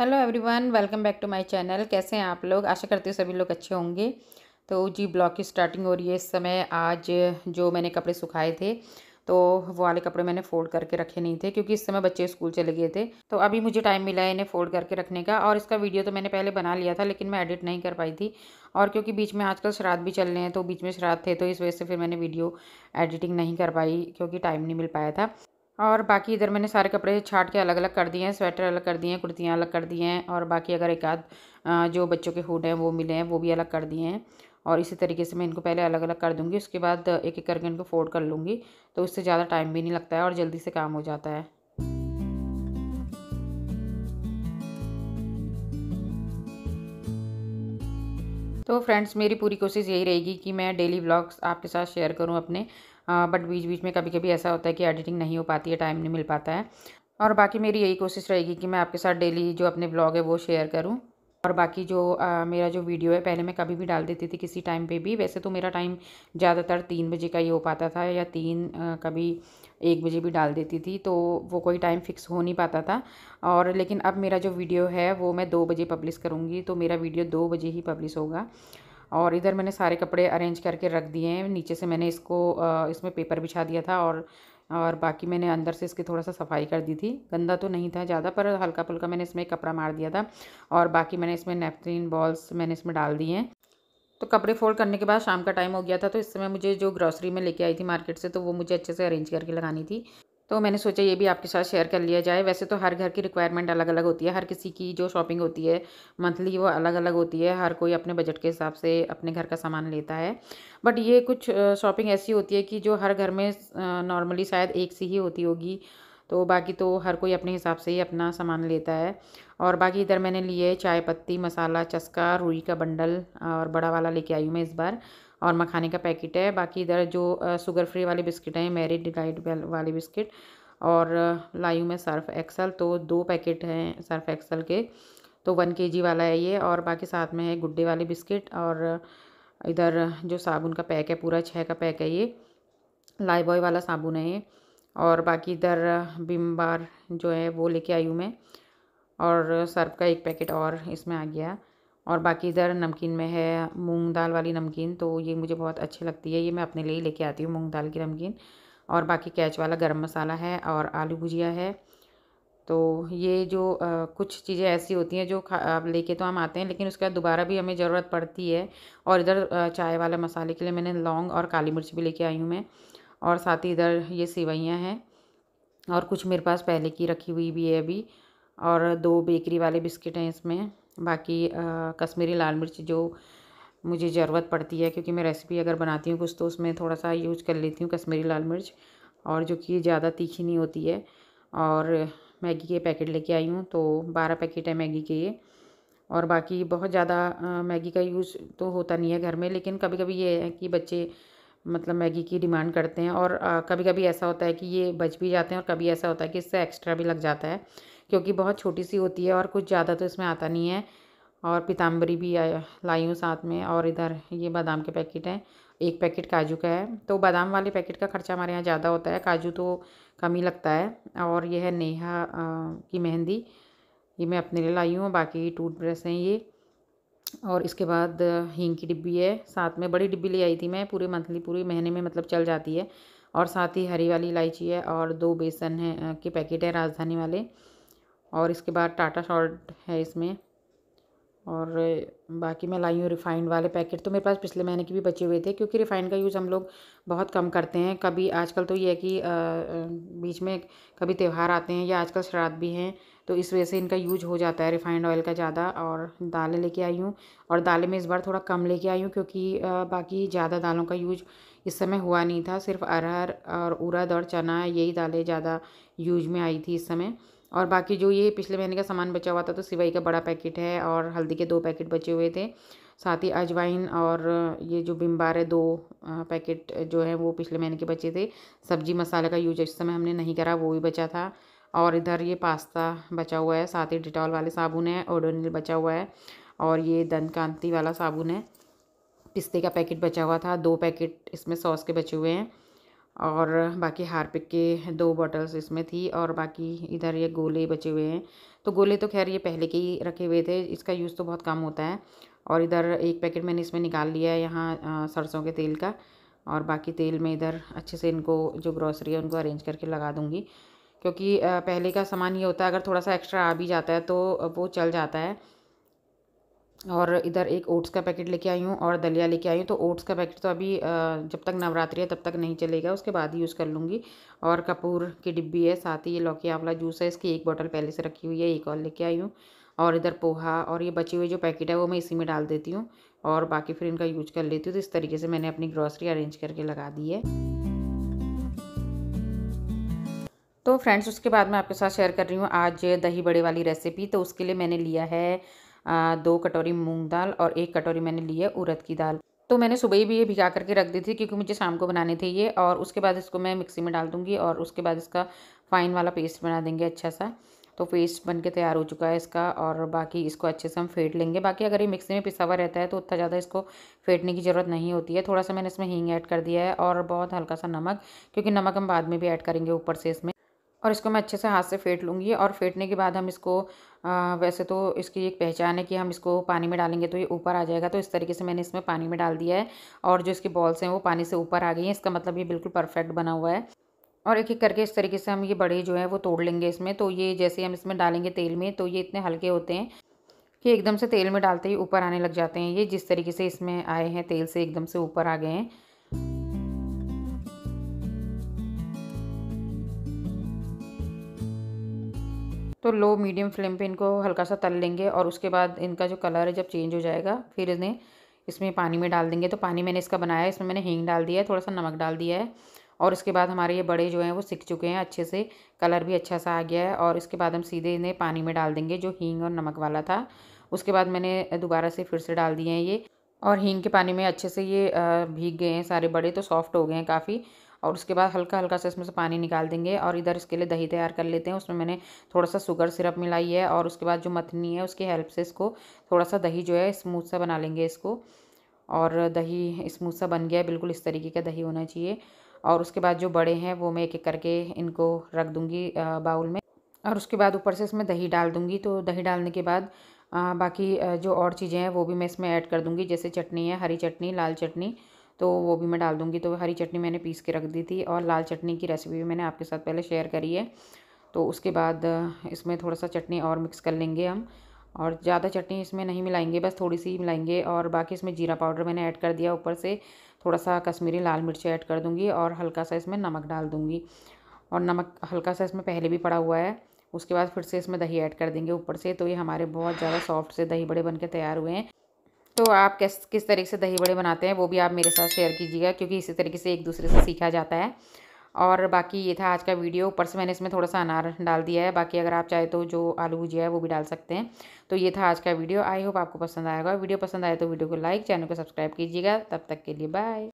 hello everyone welcome back to my channel कैसे हैं आप लोग आशा करती हूँ सभी लोग अच्छे होंगे तो जी ब्लॉग की स्टार्टिंग हो रही है इस समय आज जो मैंने कपड़े सुखाए थे तो वो वाले कपड़े मैंने फ़ोल्ड करके रखे नहीं थे क्योंकि इस समय बच्चे स्कूल चले गए थे तो अभी मुझे टाइम मिला है इन्हें फ़ोल्ड करके रखने का और इसका वीडियो तो मैंने पहले बना लिया था लेकिन मैं एडिट नहीं कर पाई थी और क्योंकि बीच में आजकल श्राद्ध भी चल रहे हैं तो बीच में श्राद्ध थे तो इस वजह से फिर मैंने वीडियो एडिटिंग नहीं कर पाई क्योंकि टाइम नहीं मिल पाया था और बाकी इधर मैंने सारे कपड़े छाट के अलग अलग कर दिए हैं स्वेटर अलग कर दिए हैं कुर्तियाँ अलग कर दी हैं और बाकी अगर एक आध जो बच्चों के हुड हैं वो मिले हैं वो भी अलग कर दिए हैं और इसी तरीके से मैं इनको पहले अलग अलग कर दूँगी उसके बाद एक एक करके इनको फोल्ड कर लूँगी तो उससे ज़्यादा टाइम भी नहीं लगता है और जल्दी से काम हो जाता है तो फ्रेंड्स मेरी पूरी कोशिश यही रहेगी कि मैं डेली ब्लॉग्स आपके साथ शेयर करूं अपने बट हाँ, बीच बीच में कभी कभी ऐसा होता है कि एडिटिंग नहीं हो पाती है टाइम नहीं मिल पाता है और बाकी मेरी यही कोशिश रहेगी कि मैं आपके साथ डेली जो अपने ब्लॉग है वो शेयर करूँ और बाकी जो आ, मेरा जो वीडियो है पहले मैं कभी भी डाल देती थी किसी टाइम पे भी वैसे तो मेरा टाइम ज़्यादातर तीन बजे का ही हो पाता था या तीन आ, कभी एक बजे भी डाल देती थी तो वो कोई टाइम फिक्स हो नहीं पाता था और लेकिन अब मेरा जो वीडियो है वो मैं दो बजे पब्लिश करूँगी तो मेरा वीडियो दो बजे ही पब्लिश होगा और इधर मैंने सारे कपड़े अरेंज करके रख दिए हैं नीचे से मैंने इसको इसमें पेपर बिछा दिया था और और बाकी मैंने अंदर से इसकी थोड़ा सा सफाई कर दी थी गंदा तो नहीं था ज़्यादा पर हल्का फुल्का मैंने इसमें कपड़ा मार दिया था और बाकी मैंने इसमें नेपथिन बॉल्स मैंने इसमें डाल दिए हैं तो कपड़े फोल्ड करने के बाद शाम का टाइम हो गया था तो इस समय मुझे जो ग्रॉसरी में लेके आई थी मार्केट से तो वो मुझे अच्छे से अरेंज करके लगानी थी तो मैंने सोचा ये भी आपके साथ शेयर कर लिया जाए वैसे तो हर घर की रिक्वायरमेंट अलग अलग होती है हर किसी की जो शॉपिंग होती है मंथली वो अलग अलग होती है हर कोई अपने बजट के हिसाब से अपने घर का सामान लेता है बट ये कुछ शॉपिंग ऐसी होती है कि जो हर घर में नॉर्मली शायद एक सी ही होती होगी तो बाकी तो हर कोई अपने हिसाब से ही अपना सामान लेता है और बाकी इधर मैंने लिए चाय पत्ती मसाला चस्का रुई का बंडल और बड़ा वाला लेके आई हूँ मैं इस बार और मखाने का पैकेट है बाकी इधर जो शुगर फ्री वाले बिस्किट हैं मेरी डिलाइट वाले बिस्किट और लाई में मैं सर्फ एक्सल तो दो पैकेट हैं सर्फ एक्सल के तो वन के वाला है ये और बाकी साथ में है गुड्डे वाले बिस्किट और इधर जो साबुन का पैक है पूरा छः का पैक है ये लाइबॉय बॉय वाला साबुन है ये और बाकी इधर बिम बार जो है वो लेके आई हूँ मैं और सर्फ का एक पैकेट और इसमें आ गया और बाकी इधर नमकीन में है मूंग दाल वाली नमकीन तो ये मुझे बहुत अच्छी लगती है ये मैं अपने लिए लेके आती हूँ मूंग दाल की नमकीन और बाकी कैच वाला गरम मसाला है और आलू भुजिया है तो ये जो आ, कुछ चीज़ें ऐसी होती हैं जो आप लेके तो हम आते हैं लेकिन उसके बाद दोबारा भी हमें ज़रूरत पड़ती है और इधर चाय वाले मसाले के लिए मैंने लौंग और काली मिर्च भी लेके आई हूँ मैं और साथ ही इधर ये सेवैयाँ हैं और कुछ मेरे पास पहले की रखी हुई भी है अभी और दो बेकरी वाले बिस्किट हैं इसमें बाकी कश्मीरी लाल मिर्च जो मुझे ज़रूरत पड़ती है क्योंकि मैं रेसिपी अगर बनाती हूँ कुछ तो उसमें थोड़ा सा यूज कर लेती हूँ कश्मीरी लाल मिर्च और जो कि ज़्यादा तीखी नहीं होती है और मैगी के पैकेट लेके आई हूँ तो बारह पैकेट है मैगी के ये और बाकी बहुत ज़्यादा मैगी का यूज़ तो होता नहीं है घर में लेकिन कभी कभी ये है कि बच्चे मतलब मैगी की डिमांड करते हैं और कभी कभी ऐसा होता है कि ये बच भी जाते हैं और कभी ऐसा होता है कि इससे एक्स्ट्रा भी लग जाता है क्योंकि बहुत छोटी सी होती है और कुछ ज़्यादा तो इसमें आता नहीं है और पीताम्बरी भी लाई हूँ साथ में और इधर ये बादाम के पैकेट हैं एक पैकेट काजू का है तो बादाम वाले पैकेट का खर्चा हमारे यहाँ ज़्यादा होता है काजू तो कम ही लगता है और ये है नेहा की मेहंदी ये मैं अपने लिए लाई हूँ बाकी टूथब्रश हैं ये और इसके बाद हींग की डिब्बी है साथ में बड़ी डिब्बी ले आई थी मैं पूरे मंथली पूरे महीने में मतलब चल जाती है और साथ ही हरी वाली इलायची है और दो बेसन है के पैकेट है राजधानी वाले और इसके बाद टाटा शॉर्ट है इसमें और बाकी मैं लाई हूँ रिफ़ाइंड वाले पैकेट तो मेरे पास पिछले महीने के भी बचे हुए थे क्योंकि रिफ़ाइंड का यूज़ हम लोग बहुत कम करते हैं कभी आजकल तो ये है कि बीच में कभी त्यौहार आते हैं या आजकल श्राद्ध भी हैं तो इस वजह से इनका यूज हो जाता है रिफ़ाइंड ऑयल का ज़्यादा और दालें लेके आई हूँ और दालें में इस बार थोड़ा कम लेके आई हूँ क्योंकि बाकी ज़्यादा दालों का यूज इस समय हुआ नहीं था सिर्फ अरहर और उड़द और चना यही दालें ज़्यादा यूज में आई थी इस समय और बाकी जो ये पिछले महीने का सामान बचा हुआ था तो सिवाई का बड़ा पैकेट है और हल्दी के दो पैकेट बचे हुए थे साथ ही अजवाइन और ये जो बिम्बार है दो पैकेट जो है वो पिछले महीने के बचे थे सब्जी मसाले का यूज इस समय हमने नहीं करा वो भी बचा था और इधर ये पास्ता बचा हुआ है साथ ही डिटॉल वाले साबुन है ओडोनिल बचा हुआ है और ये दंतकांति वाला साबुन है पिस्ते का पैकेट बचा हुआ था दो पैकेट इसमें सॉस के बचे हुए हैं और बाकी हार्पिक के दो बॉटल्स इसमें थी और बाकी इधर ये गोले बचे हुए हैं तो गोले तो खैर ये पहले के ही रखे हुए थे इसका यूज़ तो बहुत कम होता है और इधर एक पैकेट मैंने इसमें निकाल लिया है यहाँ सरसों के तेल का और बाकी तेल में इधर अच्छे से इनको जो ग्रॉसरी है उनको अरेंज करके लगा दूँगी क्योंकि पहले का सामान ये होता है अगर थोड़ा सा एक्स्ट्रा आ भी जाता है तो वो चल जाता है और इधर एक ओट्स का पैकेट लेके आई हूँ और दलिया लेके आई हूँ तो ओट्स का पैकेट तो अभी जब तक नवरात्रि है तब तक नहीं चलेगा उसके बाद ही यूज़ कर लूँगी और कपूर की डिब्बी है साथ ही ये लौकी आंवला जूस है इसकी एक बोतल पहले से रखी हुई है एक और लेके आई हूँ और इधर पोहा और ये बची हुई जो पैकेट है वो मैं इसी में डाल देती हूँ और बाकी फिर इनका यूज कर लेती हूँ तो इस तरीके से मैंने अपनी ग्रॉसरी अरेंज करके लगा दी है तो फ्रेंड्स उसके बाद मैं आपके साथ शेयर कर रही हूँ आज दही बड़े वाली रेसिपी तो उसके लिए मैंने लिया है दो कटोरी मूंग दाल और एक कटोरी मैंने ली है उड़द की दाल तो मैंने सुबह ही भी ये भिगा करके रख दी थी क्योंकि मुझे शाम को बनाने थे ये और उसके बाद इसको मैं मिक्सी में डाल दूँगी और उसके बाद इसका फाइन वाला पेस्ट बना देंगे अच्छा सा तो पेस्ट बन के तैयार हो चुका है इसका और बाकी इसको अच्छे से हम फेंट लेंगे बाकी अगर ये मिक्सी में पिसा हुआ रहता है तो उतना ज़्यादा इसको फेंटने की ज़रूरत नहीं होती है थोड़ा सा मैंने इसमें हींग ऐड कर दिया है और बहुत हल्का सा नमक क्योंकि नमक हम बाद में भी ऐड करेंगे ऊपर से इसमें और इसको मैं अच्छे से हाथ से फेंट लूँगी और फेंटने के बाद हम इसको आ, वैसे तो इसकी एक पहचान है कि हम इसको पानी में डालेंगे तो ये ऊपर आ जाएगा तो इस तरीके से मैंने इसमें पानी में डाल दिया है और जो इसकी बॉल्स हैं वो पानी से ऊपर आ गई हैं इसका मतलब ये बिल्कुल परफेक्ट बना हुआ है और एक एक करके इस तरीके से हम ये बड़े जो है वो तोड़ लेंगे इसमें तो ये जैसे हम इसमें डालेंगे तेल में तो ये इतने हल्के होते हैं कि एकदम से तेल में डालते ही ऊपर आने लग जाते हैं ये जिस तरीके से इसमें आए हैं तेल से एकदम से ऊपर आ गए हैं तो लो मीडियम फ्लेम पे इनको हल्का सा तल लेंगे और उसके बाद इनका जो कलर है जब चेंज हो जाएगा फिर इन्हें इसमें पानी में डाल देंगे तो पानी मैंने इसका बनाया है इसमें मैंने हींग डाल दिया है थोड़ा सा नमक डाल दिया है और इसके बाद हमारे ये बड़े जो हैं वो सीख चुके हैं अच्छे से कलर भी अच्छा सा आ गया है और इसके बाद हम सीधे इन्हें पानी में डाल देंगे जो हींग और नमक वाला था उसके बाद मैंने दोबारा से फिर से डाल दिए हैं ये और हींग के पानी में अच्छे से ये भीग गए हैं सारे बड़े तो सॉफ्ट हो गए हैं काफ़ी और उसके बाद हल्का हल्का सा इसमें से पानी निकाल देंगे और इधर इसके लिए दही तैयार कर लेते हैं उसमें मैंने थोड़ा सा शुगर सिरप मिलाई है और उसके बाद जो मथनी है उसकी हेल्प से इसको थोड़ा सा दही जो है स्मूथ सा बना लेंगे इसको और दही स्मूथ सा बन गया है बिल्कुल इस तरीके का दही होना चाहिए और उसके बाद जो बड़े हैं वो मैं एक एक करके इनको रख दूँगी बाउल में और उसके बाद ऊपर से इसमें दही डाल दूँगी तो दही डालने के बाद बाकी जो और चीज़ें हैं वो भी मैं इसमें ऐड कर दूँगी जैसे चटनी है हरी चटनी लाल चटनी तो वो भी मैं डाल दूँगी तो हरी चटनी मैंने पीस के रख दी थी और लाल चटनी की रेसिपी भी मैंने आपके साथ पहले शेयर करी है तो उसके बाद इसमें थोड़ा सा चटनी और मिक्स कर लेंगे हम और ज़्यादा चटनी इसमें नहीं मिलाएंगे बस थोड़ी सी मिलाएंगे और बाकी इसमें जीरा पाउडर मैंने ऐड कर दिया ऊपर से थोड़ा सा कश्मीरी लाल मिर्च ऐड कर दूँगी और हल्का सा इसमें नमक डाल दूँगी और नमक हल्का सा इसमें पहले भी पड़ा हुआ है उसके बाद फिर से इसमें दही ऐड कर देंगे ऊपर से तो ये हमारे बहुत ज़्यादा सॉफ्ट से दही बड़े बन के तैयार हुए हैं तो आप किस किस तरीके से दही बड़े बनाते हैं वो भी आप मेरे साथ शेयर कीजिएगा क्योंकि इसी तरीके से एक दूसरे से सीखा जाता है और बाकी ये था आज का वीडियो ऊपर से मैंने इसमें थोड़ा सा अनार डाल दिया है बाकी अगर आप चाहे तो जो आलू भुजिया है वो भी डाल सकते हैं तो ये था आज का वीडियो आई होप आपको पसंद आएगा वीडियो पसंद आए तो वीडियो को लाइक चैनल को सब्सक्राइब कीजिएगा तब तक के लिए बाय